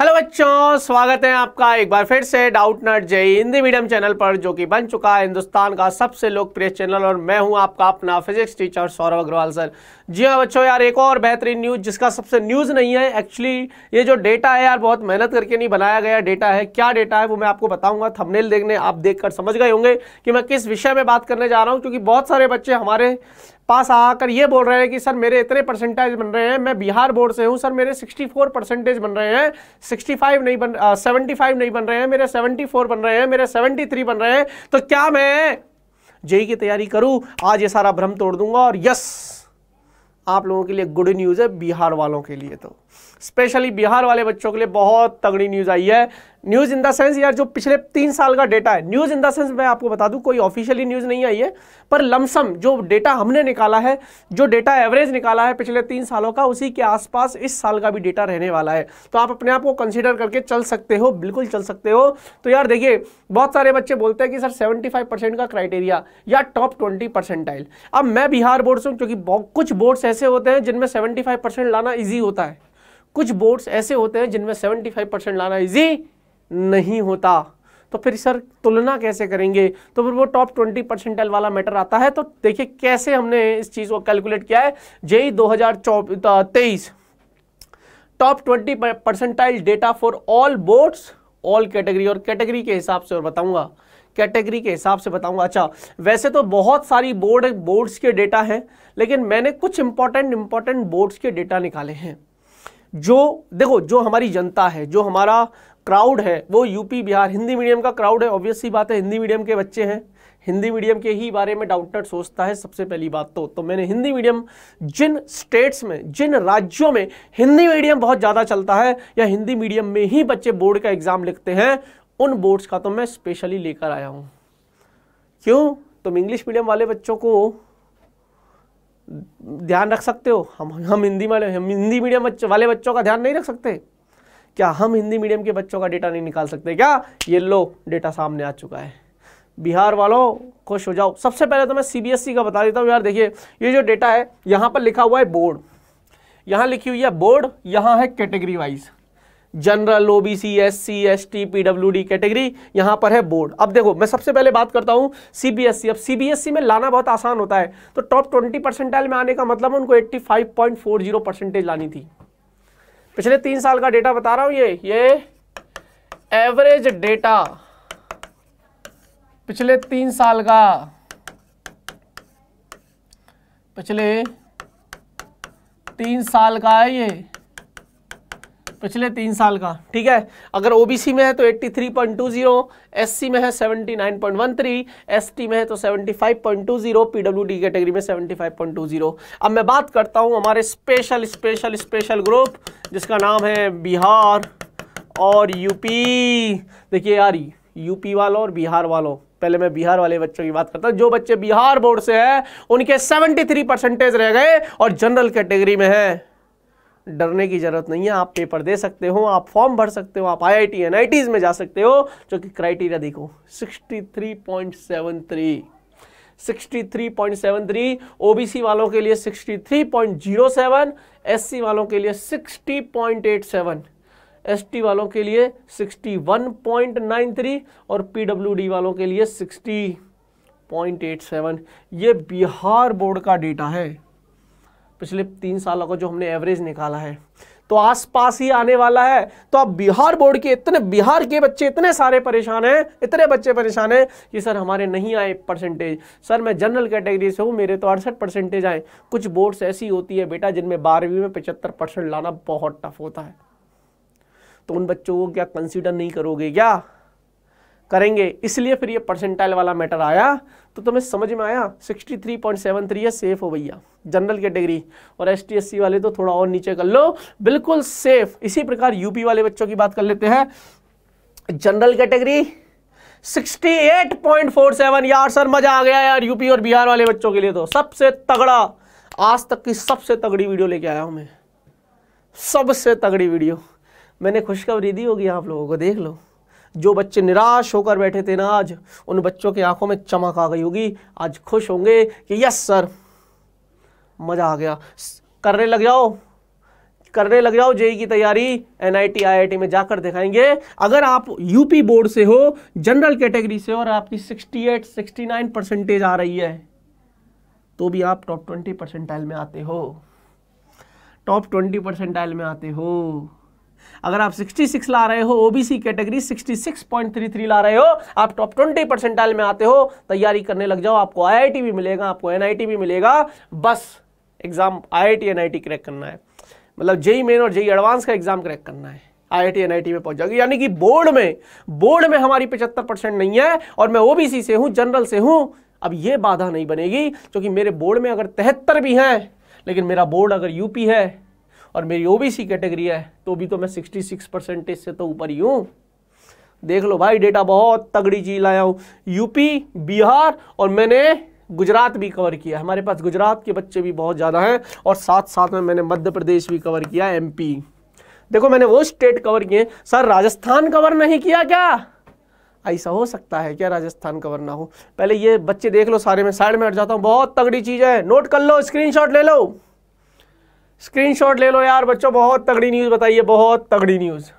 Hello बच्चों स्वागत है आपका एक बार फिर से डाउट नट जय हिंदी मीडियम चैनल पर जो कि बन चुका है हिंदुस्तान का सबसे लोकप्रिय चैनल और मैं हूं आपका अपना physics teacher Saurabh Agarwal sir ji हाँ बच्चों यार एक और बेहतरीन न्यूज़ जिसका सबसे न्यूज़ नहीं है एक्चुअली ये जो डेटा है यार बहुत मेहनत करके नहीं बनाया गया डेटा है क्या डेटा है वो मैं आपको बताऊँगा थमनेल देखने आप देख समझ गए होंगे कि मैं किस विषय में बात करने जा रहा हूँ क्योंकि बहुत सारे बच्चे हमारे पास आकर ये बोल रहे हैं कि सर मेरे इतने परसेंटेज बन रहे हैं मैं बिहार बोर्ड से हूँ सर मेरे 64 परसेंटेज बन रहे हैं 65 नहीं बन आ, 75 नहीं बन रहे हैं मेरे 74 बन रहे हैं मेरे 73 बन रहे हैं तो क्या मैं जेई की तैयारी करूँ आज ये सारा भ्रम तोड़ दूंगा और यस आप लोगों के लिए गुड न्यूज़ है बिहार वालों के लिए तो स्पेशली बिहार वाले बच्चों के लिए बहुत तगड़ी न्यूज़ आई है न्यूज़ इन द सेंस यार जो पिछले तीन साल का डेटा है न्यूज़ इन द सेंस मैं आपको बता दूं कोई ऑफिशियली न्यूज़ नहीं आई है पर लमसम जो डेटा हमने निकाला है जो डेटा एवरेज निकाला है पिछले तीन सालों का उसी के आसपास इस साल का भी डेटा रहने वाला है तो आप अपने आप को कंसिडर करके चल सकते हो बिल्कुल चल सकते हो तो यार देखिए बहुत सारे बच्चे बोलते हैं कि सर सेवेंटी का क्राइटेरिया या टॉप ट्वेंटी अब मैं बिहार बोर्ड से हूँ क्योंकि कुछ बोर्ड्स ऐसे होते हैं जिनमें सेवेंटी लाना ईजी होता है कुछ बोर्ड्स ऐसे होते हैं जिनमें 75 परसेंट लाना इजी नहीं होता तो फिर सर तुलना कैसे करेंगे तो फिर वो टॉप ट्वेंटी परसेंटाइल वाला मैटर आता है तो देखिए कैसे हमने इस चीज़ को कैलकुलेट किया है जेई दो top twenty percentile data for all boards all category और कैटेगरी के हिसाब से और बताऊंगा कैटेगरी के हिसाब से बताऊंगा अच्छा वैसे तो बहुत सारी बोर्ड बोर्ड्स के डेटा हैं लेकिन मैंने कुछ इंपॉर्टेंट इंपॉर्टेंट बोर्ड्स के डेटा निकाले हैं जो देखो जो हमारी जनता है जो हमारा क्राउड है वो यूपी बिहार हिंदी मीडियम का क्राउड है ऑब्वियसली बात है हिंदी मीडियम के बच्चे हैं हिंदी मीडियम के ही बारे में डाउटर सोचता है सबसे पहली बात तो तो मैंने हिंदी मीडियम जिन स्टेट्स में जिन राज्यों में हिंदी मीडियम बहुत ज़्यादा चलता है या हिंदी मीडियम में ही बच्चे बोर्ड का एग्ज़ाम लिखते हैं उन बोर्ड्स का तो मैं स्पेशली लेकर आया हूँ क्यों तुम इंग्लिश मीडियम वाले बच्चों को ध्यान रख सकते हो हम हम हिंदी वाले हम हिंदी मीडियम बच्चों वाले बच्चों का ध्यान नहीं रख सकते क्या हम हिंदी मीडियम के बच्चों का डेटा नहीं निकाल सकते क्या ये लो डेटा सामने आ चुका है बिहार वालों खुश हो जाओ सबसे पहले तो मैं सीबीएसई e का बता देता हूँ यार देखिए ये जो डेटा है यहाँ पर लिखा हुआ है बोर्ड यहाँ लिखी हुई है बोर्ड यहाँ है category wise general OBC SC ST PWD category यहां पर है बोर्ड अब देखो मैं सबसे पहले बात करता हूं सीबीएसई e। अब सीबीएसई e में लाना बहुत आसान होता है तो टॉप 20 परसेंटाइल में आने का मतलब उनको 85.40 परसेंटेज लानी थी पिछले तीन साल का डेटा बता रहा हूं ये ये एवरेज डेटा पिछले तीन साल का पिछले तीन साल का है ये पिछले तीन साल का ठीक है अगर ओबीसी में है तो 83.20 सी में है 79.13 टी में है तो 75.20 डी कैटेगरी में 75.20 अब मैं बात करता हूं हमारे स्पेशल स्पेशल स्पेशल ग्रुप जिसका नाम है बिहार और यूपी देखिए यार यूपी वालों और बिहार वालों पहले मैं बिहार वाले बच्चों की बात करता हूं जो बच्चे बिहार बोर्ड से हैं उनके 73 परसेंटेज रह गए और जनरल कैटेगरी में हैं डरने की ज़रूरत नहीं है आप पेपर दे सकते हो आप फॉर्म भर सकते हो आप I I T N I Ts में जा सकते हो जो कि क्राइटेरिया देखो sixty three point seven three 63.73 OBC वालों के लिए 63.07 एससी वालों के लिए 60.87 एसटी वालों के लिए 61.93 और पीडब्ल्यूडी वालों के लिए 60.87 ये बिहार बोर्ड का डेटा है पिछले तीन सालों का जो हमने एवरेज निकाला है तो आसपास ही आने वाला है तो आप बिहार बोर्ड के इतने बिहार के बच्चे इतने सारे परेशान हैं इतने बच्चे परेशान हैं कि सर हमारे नहीं आए परसेंटेज सर मैं जनरल कैटेगरी से हूँ मेरे तो अड़सठ परसेंटेज आए कुछ बोर्ड्स ऐसी होती है बेटा जिनमें बारहवीं में पचहत्तर परसेंट लाना बहुत टफ होता है तो उन बच्चों को क्या कंसिडर नहीं करोगे क्या करेंगे इसलिए फिर ये परसेंटाइल वाला मैटर आया तो तुम्हें समझ में आया 63.73 है सेफ हो भैया जनरल कैटेगरी और एस टी वाले तो थोड़ा और नीचे कर लो बिल्कुल सेफ इसी प्रकार यूपी वाले बच्चों की बात कर लेते हैं जनरल कैटेगरी 68.47 यार सर मजा आ गया यार यूपी और बिहार वाले बच्चों के लिए तो सबसे तगड़ा आज तक की सबसे तगड़ी वीडियो लेके आया हूं मैं सबसे तगड़ी वीडियो मैंने खुशखबरी दी होगी आप लोगों को देख लो जो बच्चे निराश होकर बैठे थे ना आज उन बच्चों की आंखों में चमक आ गई होगी आज खुश होंगे कि यस सर मज़ा आ गया करने लग जाओ करने लग जाओ जेई की तैयारी एनआईटी आईआईटी में जाकर दिखाएंगे अगर आप यूपी बोर्ड से हो जनरल कैटेगरी से हो और आपकी 68 69 परसेंटेज आ रही है तो भी आप टॉप 20 परसेंटाइल में आते हो टॉप 20 परसेंटाइल में आते हो अगर आप 66 ला रहे हो ओबीसी कैटेगरी 66.33 ला रहे हो आप टॉप 20 परसेंटाइल में आते हो तैयारी करने लग जाओ आपको आईआईटी भी मिलेगा आपको एनआईटी भी मिलेगा बस एग्जाम आईआईटी एनआईटी क्रैक करना है मतलब जेई मेन e और जेई एडवांस e का एग्जाम क्रैक करना है आईआईटी एनआईटी में पहुंच जाएगी यानी कि बोर्ड में बोर्ड में हमारी पचहत्तर परसेंट नहीं है और मैं ओबीसी से हूं जनरल से हूं अब ये बाधा नहीं बनेगी क्योंकि मेरे बोर्ड में अगर तिहत्तर भी हैं लेकिन मेरा बोर्ड अगर यूपी है और मेरी ओबीसी कैटेगरी है तो भी तो मैं 66 परसेंटेज से तो ऊपर ही हूँ देख लो भाई डेटा बहुत तगड़ी चीज लाया हूँ यूपी बिहार और मैंने गुजरात भी कवर किया हमारे पास गुजरात के बच्चे भी बहुत ज़्यादा हैं और साथ साथ में मैंने मध्य प्रदेश भी कवर किया एम देखो मैंने वो स्टेट कवर किए सर राजस्थान कवर नहीं किया क्या ऐसा हो सकता है क्या राजस्थान कवर ना हो पहले ये बच्चे देख लो सारे में साइड में हट जाता हूँ बहुत तगड़ी चीज़ है नोट कर लो स्क्रीनशॉट ले लो स्क्रीनशॉट ले लो यार बच्चों बहुत तगड़ी न्यूज़ बताइए बहुत तगड़ी न्यूज़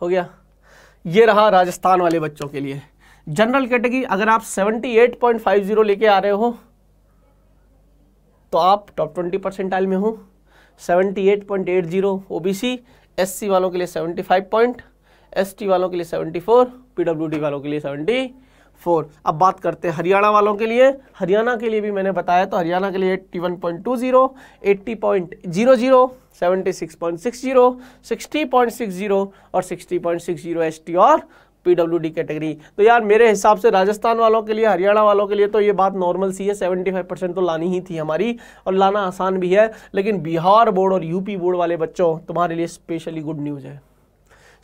हो गया ये रहा राजस्थान वाले बच्चों के लिए जनरल कैटेगरी अगर आप 78.50 लेके आ रहे हो तो आप टॉप 20 परसेंटाइल में हो 78.80 ओबीसी एससी वालों के लिए 75 पॉइंट एसटी वालों के लिए 74 पीडब्ल्यूडी वालों के लिए फोर अब बात करते हैं हरियाणा वालों के लिए हरियाणा के लिए भी मैंने बताया तो हरियाणा के लिए eighty one point two zero eighty point zero zero seventy six point six zero sixty point six zero और sixty point six zero S T और पीडब्ल्यूडी कैटेगरी तो यार मेरे हिसाब से राजस्थान वालों के लिए हरियाणा वालों के लिए तो ये बात नॉर्मल सी है सेवेंटी फाइव परसेंट तो लानी ही थी हमारी और लाना आसान भी है लेकिन बिहार बोर्ड और यूपी बोर्ड वाले बच्चों तुम्हारे लिए स्पेशली गुड न्यूज़ है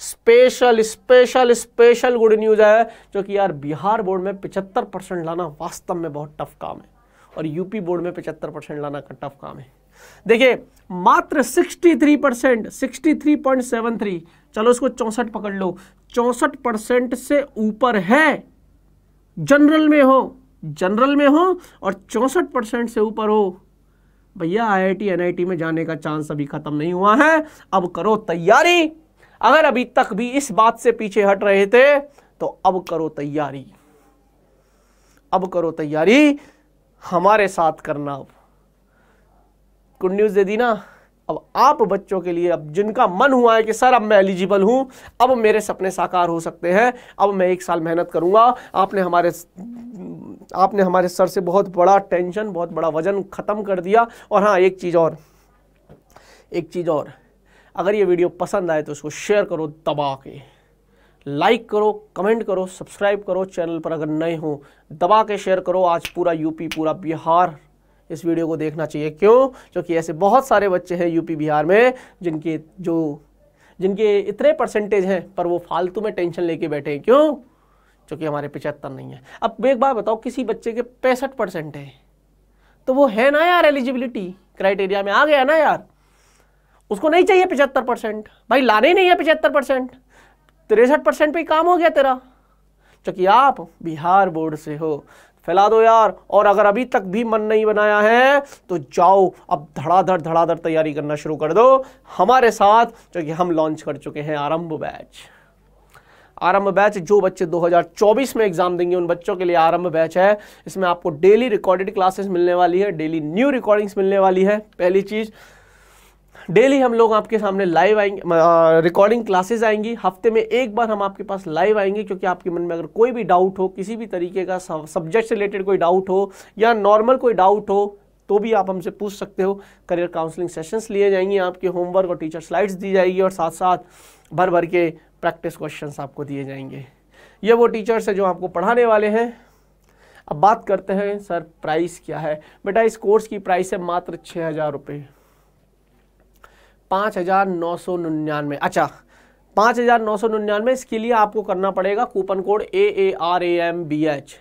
special special special good news है जो कि यार बिहार बोर्ड में पिछहत्तर परसेंट लाना वास्तव में बहुत टफ काम है और यूपी बोर्ड में पिछहत्तर परसेंट लाना का टफ काम है देखिए मात्र 63 परसेंट सिक्सटी चलो इसको चौंसठ पकड़ लो चौंसठ परसेंट से ऊपर है जनरल में हो जनरल में हो और चौंसठ परसेंट से ऊपर हो भैया आईआईटी एनआईटी में जाने का चांस अभी खत्म नहीं हुआ है अब करो तैयारी अगर अभी तक भी इस बात से पीछे हट रहे थे तो अब करो तैयारी अब करो तैयारी हमारे साथ करना अब गुड न्यूज़ दे दी ना अब आप बच्चों के लिए अब जिनका मन हुआ है कि सर अब मैं एलिजिबल हूं अब मेरे सपने साकार हो सकते हैं अब मैं एक साल मेहनत करूंगा आपने हमारे आपने हमारे सर से बहुत बड़ा टेंशन बहुत बड़ा वजन ख़त्म कर दिया और हाँ एक चीज़ और एक चीज़ और अगर ये वीडियो पसंद आए तो इसको शेयर करो दबा के लाइक करो कमेंट करो सब्सक्राइब करो चैनल पर अगर नए हो दबा के शेयर करो आज पूरा यूपी पूरा बिहार इस वीडियो को देखना चाहिए क्यों क्योंकि ऐसे बहुत सारे बच्चे हैं यूपी बिहार में जिनके जो जिनके इतने परसेंटेज हैं पर वो फालतू में टेंशन लेके बैठे हैं क्यों क्योंकि हमारे पिचहत्तर नहीं है अब एक बार बताओ किसी बच्चे के पैंसठ परसेंट है तो वो है ना यार एलिजिबिलिटी क्राइटेरिया में आ गया ना यार उसको नहीं चाहिए पिछहत्तर परसेंट भाई लाने नहीं है पिछहत्तर परसेंट तिरसठ परसेंट पर काम हो गया तेरा चूंकि आप बिहार बोर्ड से हो फैला दो यार और अगर अभी तक भी मन नहीं बनाया है तो जाओ अब धड़ाधड़ धड़ाधड़ तैयारी करना शुरू कर दो हमारे साथ क्योंकि हम लॉन्च कर चुके हैं आरंभ बैच आरंभ बैच जो बच्चे 2024 में एग्जाम देंगे उन बच्चों के लिए आरंभ बैच है इसमें आपको डेली रिकॉर्डेड क्लासेस मिलने वाली है डेली न्यू रिकॉर्डिंग्स मिलने वाली है पहली चीज़ डेली हम लोग आपके सामने लाइव आएंगे रिकॉर्डिंग क्लासेस आएंगी हफ्ते में एक बार हम आपके पास लाइव आएंगे क्योंकि आपके मन में अगर कोई भी डाउट हो किसी भी तरीके का सब्जेक्ट से रिलेटेड कोई डाउट हो या नॉर्मल कोई डाउट हो तो भी आप हमसे पूछ सकते हो करियर काउंसलिंग सेशंस लिए जाएंगे आपके होमवर्क और टीचर स्लाइड्स दी जाएगी और साथ साथ भर भर के प्रैक्टिस क्वेश्चंस आपको दिए जाएंगे ये वो टीचर्स हैं जो आपको पढ़ाने वाले हैं अब बात करते हैं सर प्राइस क्या है बेटा इस कोर्स की प्राइस है मात्र छः हज़ार रुपये पाँच हज़ार नौ सौ निन्यानवे अच्छा पाँच हज़ार नौ सौ निन्यानवे इसके लिए आपको करना पड़ेगा coupon code A A R A M B H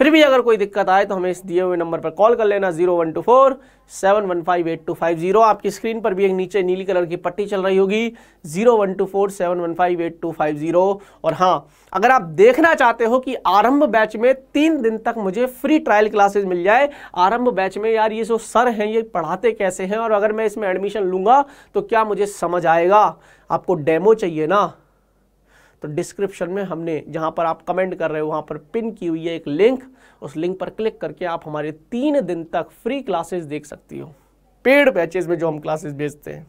फिर भी अगर कोई दिक्कत आए तो हमें इस दिए हुए नंबर पर कॉल कर लेना zero one two four seven one five eight two five zero आपकी स्क्रीन पर भी एक नीचे नीली कलर की पट्टी चल रही होगी zero one two four seven one five eight two five zero और हाँ अगर आप देखना चाहते हो कि आरंभ बैच में तीन दिन तक मुझे फ्री ट्रायल क्लासेज मिल जाए आरंभ बैच में यार ये जो सर हैं ये पढ़ाते कैसे हैं और अगर मैं इसमें एडमिशन लूँगा तो क्या मुझे समझ आएगा आपको डेमो चाहिए ना तो डिस्क्रिप्शन में हमने जहाँ पर आप कमेंट कर रहे हो वहाँ पर पिन की हुई है एक लिंक उस लिंक पर क्लिक करके आप हमारे तीन दिन तक फ्री क्लासेस देख सकती हो पेड बैचेज में जो हम क्लासेस भेजते हैं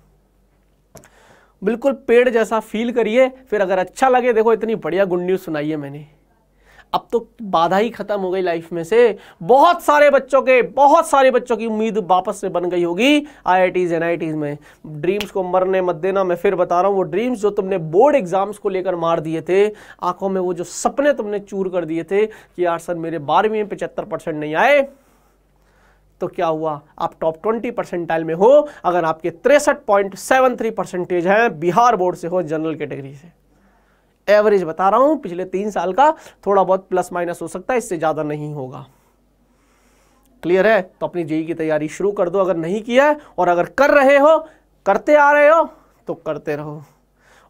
बिल्कुल पेड़ जैसा फील करिए फिर अगर अच्छा लगे देखो इतनी बढ़िया गुड न्यूज़ सुनाई है मैंने अब तो बाधा ही खत्म हो गई लाइफ में से बहुत सारे बच्चों के बहुत सारे बच्चों की उम्मीद वापस से बन गई होगी आईआईटीज एनआईटीज में ड्रीम्स को मरने मत देना मैं फिर बता रहा हूँ वो ड्रीम्स जो तुमने बोर्ड एग्जाम्स को लेकर मार दिए थे आंखों में वो जो सपने तुमने चूर कर दिए थे कि यार सर मेरे बारहवीं में पचहत्तर परसेंट नहीं आए तो क्या हुआ आप टॉप ट्वेंटी परसेंटाइल में हो अगर आपके तिरसठ पॉइंट सेवन थ्री परसेंटेज हैं बिहार बोर्ड से हो जनरल कैटेगरी से एवरेज बता रहा हूं पिछले तीन साल का थोड़ा बहुत प्लस माइनस हो सकता है इससे ज़्यादा नहीं होगा क्लियर है तो अपनी जेई की तैयारी शुरू कर दो अगर नहीं किया है और अगर कर रहे हो करते आ रहे हो तो करते रहो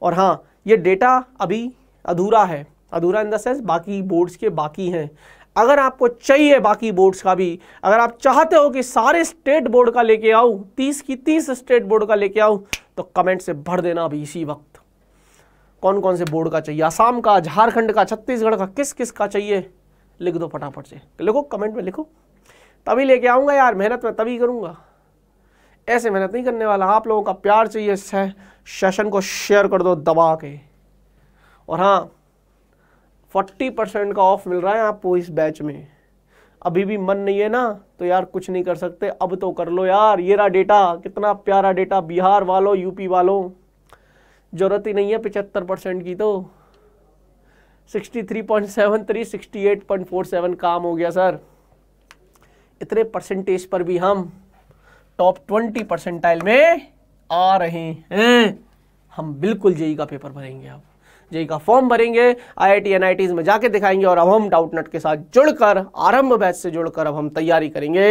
और हाँ ये डेटा अभी अधूरा है अधूरा इन द सेंस बाकी बोर्ड्स के बाकी हैं अगर आपको चाहिए बाकी बोर्ड्स का भी अगर आप चाहते हो कि सारे स्टेट बोर्ड का लेके आऊँ तीस की तीस स्टेट बोर्ड का लेके आऊँ तो कमेंट से भर देना अभी इसी वक्त कौन कौन से बोर्ड का चाहिए आसाम का झारखंड का छत्तीसगढ़ का किस किस का चाहिए लिख दो फटाफट से लिखो कमेंट में लिखो तभी लेके आऊँगा यार मेहनत में तभी करूँगा ऐसे मेहनत नहीं करने वाला आप लोगों का प्यार चाहिए सेशन को शेयर कर दो दबा के और हाँ फोर्टी परसेंट का ऑफ मिल रहा है आपको इस बैच में अभी भी मन नहीं है ना तो यार कुछ नहीं कर सकते अब तो कर लो यार ये रहा डेटा कितना प्यारा डेटा बिहार वालों यूपी वालों ज़रूरत ही नहीं है पिछहत्तर परसेंट की तो sixty three point seven three sixty eight point four seven काम हो गया सर इतने परसेंटेज पर भी हम टॉप ट्वेंटी परसेंटाइल में आ रहे हैं हम बिल्कुल जेई का पेपर भरेंगे अब जेई का फॉर्म भरेंगे आईआईटी एनआईटीज में जाके दिखाएंगे और अब हम डाउटनेट के साथ जुड़कर आरंभ बैच से जुड़कर अब हम तैयारी करेंगे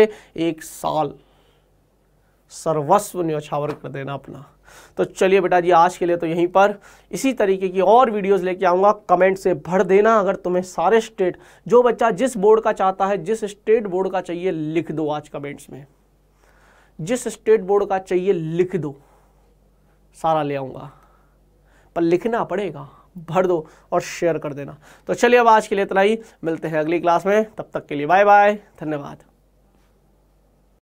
एक साल सर्वस्व न्यौछावर कर देना अपना तो चलिए बेटा जी आज के लिए तो यहीं पर इसी तरीके की और वीडियोस लेके आऊँगा कमेंट से भर देना अगर तुम्हें सारे स्टेट जो बच्चा जिस बोर्ड का चाहता है जिस स्टेट बोर्ड का चाहिए लिख दो आज कमेंट्स में जिस स्टेट बोर्ड का चाहिए लिख दो सारा ले आऊँगा पर लिखना पड़ेगा भर दो और शेयर कर देना तो चलिए अब आज के लिए इतना ही मिलते हैं अगली क्लास में तब तक के लिए बाय बाय धन्यवाद